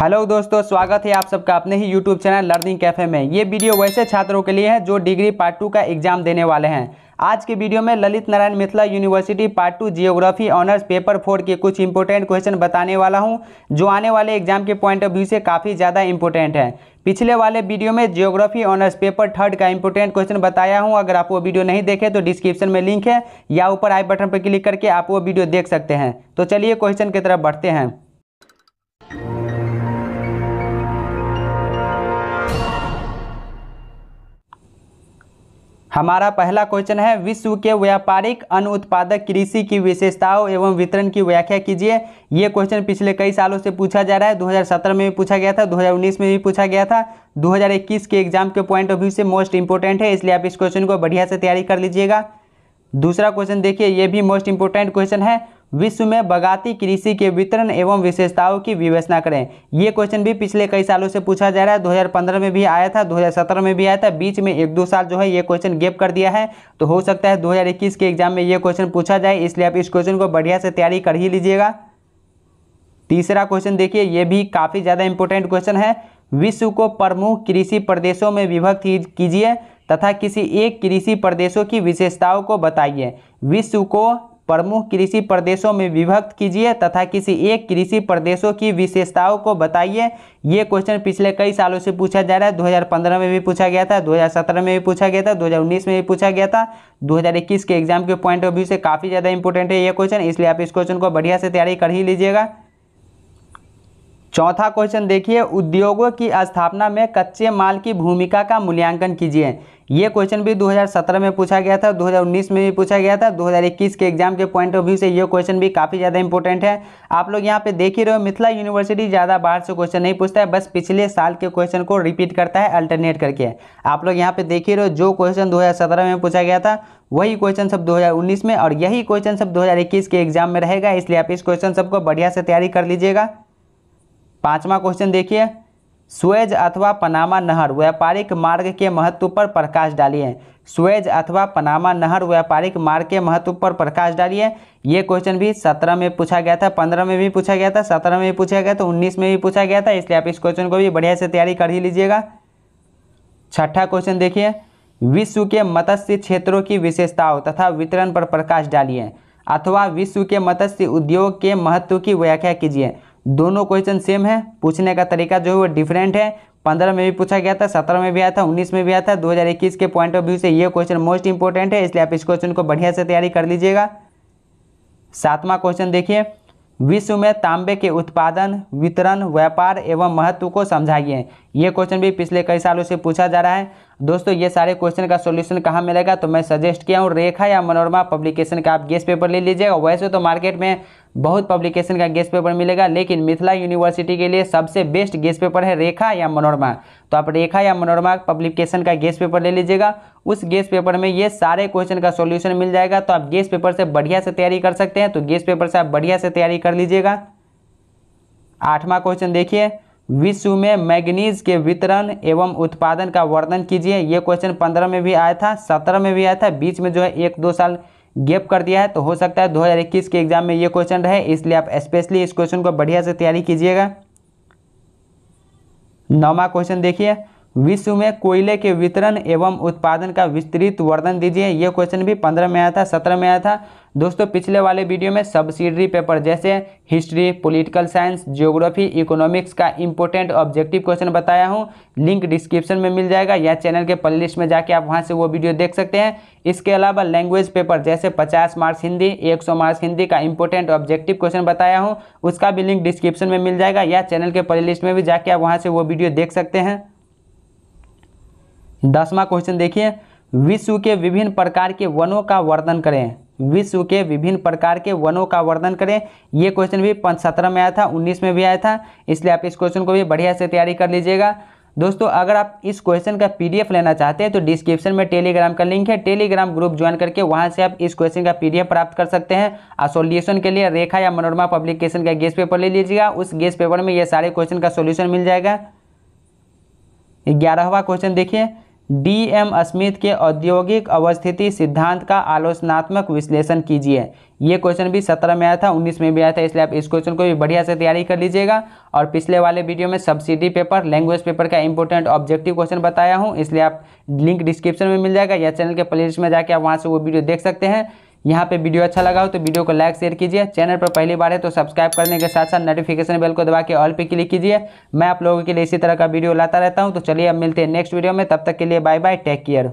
hello दोस्तों स्वागत है आप सबका अपने ही यूट्यूब चैनल लर्निंग कैफे में ये वीडियो वैसे छात्रों के लिए है जो डिग्री पार्ट टू का एग्जाम देने वाले हैं आज के वीडियो में Lalit Narayan Mithila university part two geography honours paper four के कुछ इंपॉर्टेंट क्वेश्चन बताने वाला हूँ जो आने वाले एग्जाम के पॉइंट ऑफ व्यू से काफ़ी ज़्यादा इंपोर्टेंट है पिछले वाले वीडियो में जियोग्राफी ऑनर्स पेपर थर्ड का इंपोर्टेंट क्वेश्चन बताया हूँ अगर आप वो वीडियो नहीं देखे तो डिस्क्रिप्शन में लिंक है या ऊपर आई बटन पर क्लिक करके आप वो वीडियो देख सकते हैं तो चलिए क्वेश्चन की तरफ बढ़ते हैं हमारा पहला क्वेश्चन है विश्व के व्यापारिक उत्पादक कृषि की विशेषताओं एवं वितरण की व्याख्या कीजिए ये क्वेश्चन पिछले कई सालों से पूछा जा रहा है 2017 में भी पूछा गया था 2019 में भी पूछा गया था 2021 के एग्जाम के पॉइंट ऑफ व्यू से मोस्ट इंपॉर्टेंट है इसलिए आप इस क्वेश्चन को बढ़िया से तैयारी कर लीजिएगा दूसरा क्वेश्चन देखिए ये भी मोस्ट इंपॉर्टेंट क्वेश्चन है विश्व में बगाती कृषि के वितरण एवं विशेषताओं की विवेचना करें ये क्वेश्चन भी पिछले कई सालों से पूछा जा रहा है 2015 में भी आया था 2017 में भी आया था बीच में एक दो साल जो है ये क्वेश्चन गेप कर दिया है तो हो सकता है 2021 के एग्जाम में ये क्वेश्चन पूछा जाए इसलिए आप इस क्वेश्चन को बढ़िया से तैयारी कर ही लीजिएगा तीसरा क्वेश्चन देखिए ये भी काफ़ी ज़्यादा इंपॉर्टेंट क्वेश्चन है विश्व को प्रमुख कृषि प्रदेशों में विभक्त कीजिए तथा किसी एक कृषि प्रदेशों की विशेषताओं को बताइए विश्व को प्रमुख कृषि प्रदेशों में विभक्त कीजिए तथा किसी एक कृषि प्रदेशों की विशेषताओं को बताइए ये क्वेश्चन पिछले कई सालों से पूछा जा रहा है 2015 में भी पूछा गया था 2017 में भी पूछा गया था 2019 में भी पूछा गया था 2021 के एग्जाम के पॉइंट ऑफ व्यू से काफ़ी ज़्यादा इंपॉर्टेंट है ये क्वेश्चन इसलिए आप इस क्वेश्चन को बढ़िया से तैयारी कर ही लीजिएगा चौथा क्वेश्चन देखिए उद्योगों की स्थापना में कच्चे माल की भूमिका का मूल्यांकन कीजिए ये क्वेश्चन भी 2017 में पूछा गया था 2019 में भी पूछा गया था 2021 के एग्जाम के पॉइंट ऑफ व्यू से ये क्वेश्चन भी काफ़ी ज़्यादा इंपॉर्टेंट है आप लोग यहाँ पे देख ही रहे हो मिथिला यूनिवर्सिटी ज़्यादा बाहर से क्वेश्चन नहीं पूछता है बस पिछले साल के क्वेश्चन को रिपीट करता है अल्टरनेट करके आप लोग यहाँ पे देख ही रहे हो जो क्वेश्चन दो में पूछा गया था वही क्वेश्चन सब 2019 में और यही क्वेश्चन सब 2021 के एग्जाम में रहेगा इसलिए आप इस क्वेश्चन सबको बढ़िया से तैयारी कर लीजिएगा पांचवा क्वेश्चन देखिए स्वेज अथवा पनामा नहर व्यापारिक मार्ग के महत्व पर प्रकाश डालिए स्वेज अथवा पनामा नहर व्यापारिक मार्ग के महत्व पर प्रकाश डालिए ये क्वेश्चन भी सत्रह में पूछा गया था पंद्रह में भी पूछा गया था सत्रह में भी पूछा गया था उन्नीस में भी पूछा गया था इसलिए आप इस क्वेश्चन को भी बढ़िया से तैयारी कर ही लीजिएगा छठा क्वेश्चन देखिए विश्व के मत्स्य क्षेत्रों की विशेषताओं तथा वितरण पर प्रकाश डालिए अथवा विश्व के मत्स्य उद्योग के महत्व की व्याख्या कीजिए दोनों क्वेश्चन सेम है पूछने का तरीका जो है वो डिफरेंट है पंद्रह में भी पूछा गया था सत्रह में भी आया था उन्नीस में भी आया था इक्कीस के पॉइंट ऑफ व्यू से ये क्वेश्चन मोस्ट इंपॉर्टेंट है इसलिए आप इस क्वेश्चन को बढ़िया से तैयारी कर लीजिएगा सातवां क्वेश्चन देखिए विश्व में तांबे के उत्पादन वितरण व्यापार एवं महत्व को समझाइए ये क्वेश्चन भी पिछले कई सालों से पूछा जा रहा है दोस्तों ये सारे क्वेश्चन का सॉल्यूशन कहाँ मिलेगा तो मैं सजेस्ट किया हूँ रेखा या मनोरमा पब्लिकेशन का आप गेस्ट पेपर ले लीजिएगा वैसे तो मार्केट में बहुत पब्लिकेशन का गेस्ट पेपर मिलेगा लेकिन मिथिला यूनिवर्सिटी के लिए सबसे बेस्ट गेस्ट पेपर है रेखा या मनोरमा तो आप रेखा या मनोरमा पब्लिकेशन का गेस्ट पेपर ले लीजिएगा उस गेस्ट पेपर में ये सारे क्वेश्चन का सॉल्यूशन मिल जाएगा तो आप गेस्ट पेपर से बढ़िया से तैयारी कर सकते हैं तो गेस्ट पेपर से आप बढ़िया से तैयारी कर लीजिएगा आठवां क्वेश्चन देखिए विश्व में मैग्नीज के वितरण एवं उत्पादन का वर्णन कीजिए ये क्वेश्चन पंद्रह में भी आया था सत्रह में भी आया था बीच में जो है एक दो साल गैप कर दिया है तो हो सकता है 2021 के एग्जाम में ये क्वेश्चन रहे इसलिए आप स्पेशली इस क्वेश्चन को बढ़िया से तैयारी कीजिएगा नौवा क्वेश्चन देखिए विश्व में कोयले के वितरण एवं उत्पादन का विस्तृत वर्णन दीजिए यह क्वेश्चन भी पंद्रह में आया था सत्रह में आया था दोस्तों पिछले वाले वीडियो में सब्सिडरी पेपर जैसे history political science geography economics का इंपॉर्टेंट ऑब्जेक्टिव क्वेश्चन बताया हूँ लिंक डिस्क्रिप्शन में मिल जाएगा या चैनल के प्लेलिस्ट में जाके आप वहाँ से वो वीडियो देख सकते हैं इसके अलावा लैंग्वेज पेपर जैसे 50 मार्क्स हिंदी 100 मार्क्स हिंदी का इंपॉर्टेंट ऑब्जेक्टिव क्वेश्चन बताया हूँ उसका भी लिंक डिस्क्रिप्शन में मिल जाएगा या चैनल के प्ले में भी जाके आप वहाँ से वो वीडियो देख सकते हैं दसवा क्वेश्चन देखिए विश्व के विभिन्न प्रकार के वनों का वर्णन करें विश्व के विभिन्न प्रकार के वनों का वर्णन करें यह क्वेश्चन भी पंच सत्रह में आया था उन्नीस में भी आया था इसलिए आप इस क्वेश्चन को भी बढ़िया से तैयारी कर लीजिएगा दोस्तों अगर आप इस क्वेश्चन का पीडीएफ लेना चाहते हैं तो डिस्क्रिप्शन में टेलीग्राम का लिंक है टेलीग्राम ग्रुप ज्वाइन करके वहां से आप इस क्वेश्चन का पीडीएफ प्राप्त कर सकते हैं और सोल्यूशन के लिए रेखा या मनोरमा पब्लिकेशन का गेस्ट पेपर ले लीजिएगा उस गेस्ट पेपर में ये सारे क्वेश्चन का सोल्यूशन मिल जाएगा ग्यारहवा क्वेश्चन देखिए डी एम स्मिथ के औद्योगिक अवस्थिति सिद्धांत का आलोचनात्मक विश्लेषण कीजिए ये क्वेश्चन भी सत्रह में आया था उन्नीस में भी आया था इसलिए आप इस क्वेश्चन को भी बढ़िया से तैयारी कर लीजिएगा और पिछले वाले वीडियो में सब्सिडी पेपर लैंग्वेज पेपर का इंपॉर्टेंट ऑब्जेक्टिव क्वेश्चन बताया हूँ इसलिए आप लिंक डिस्क्रिप्शन में मिल जाएगा या चैनल के प्लेलिस्ट में जाके आप वहाँ से वो वीडियो देख सकते हैं यहाँ पे वीडियो अच्छा लगा हो तो वीडियो को लाइक शेयर कीजिए चैनल पर पहली बार है तो सब्सक्राइब करने के साथ साथ नोटिफिकेशन बेल को दबा के ऑल पे क्लिक कीजिए मैं आप लोगों के लिए इसी तरह का वीडियो लाता रहता हूँ तो चलिए अब मिलते हैं नेक्स्ट वीडियो में तब तक के लिए बाय बाय टेक केयर